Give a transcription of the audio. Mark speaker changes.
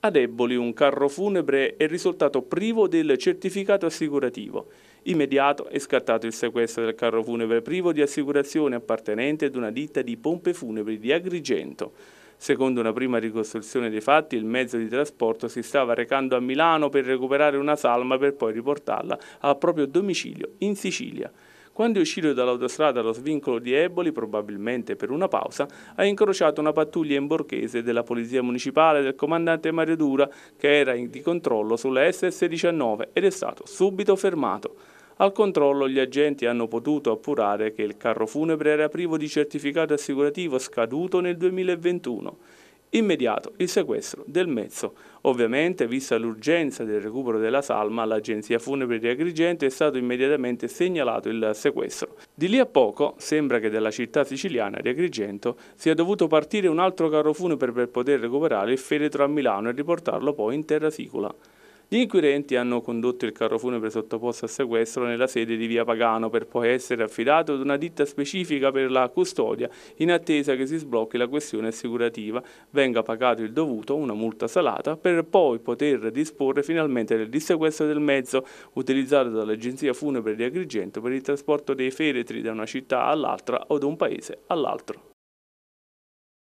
Speaker 1: A Deboli un carro funebre è risultato privo del certificato assicurativo. Immediato è scattato il sequestro del carro funebre privo di assicurazione appartenente ad una ditta di pompe funebri di Agrigento. Secondo una prima ricostruzione dei fatti, il mezzo di trasporto si stava recando a Milano per recuperare una salma per poi riportarla al proprio domicilio in Sicilia. Quando è uscito dall'autostrada allo svincolo di Eboli, probabilmente per una pausa, ha incrociato una pattuglia in borghese della Polizia Municipale del comandante Mario Dura che era di controllo sulla SS-19 ed è stato subito fermato. Al controllo gli agenti hanno potuto appurare che il carro funebre era privo di certificato assicurativo scaduto nel 2021 immediato il sequestro del mezzo. Ovviamente, vista l'urgenza del recupero della salma, all'agenzia funebre di Agrigento è stato immediatamente segnalato il sequestro. Di lì a poco sembra che dalla città siciliana di Agrigento sia dovuto partire un altro carro funebre per poter recuperare il feretro a Milano e riportarlo poi in terra sicola. Gli inquirenti hanno condotto il carro funebre sottoposto a sequestro nella sede di via Pagano per poi essere affidato ad una ditta specifica per la custodia in attesa che si sblocchi la questione assicurativa, venga pagato il dovuto, una multa salata, per poi poter disporre finalmente del dissequestro del mezzo utilizzato dall'agenzia funebre di Agrigento per il trasporto dei feretri da una città all'altra o da un paese all'altro.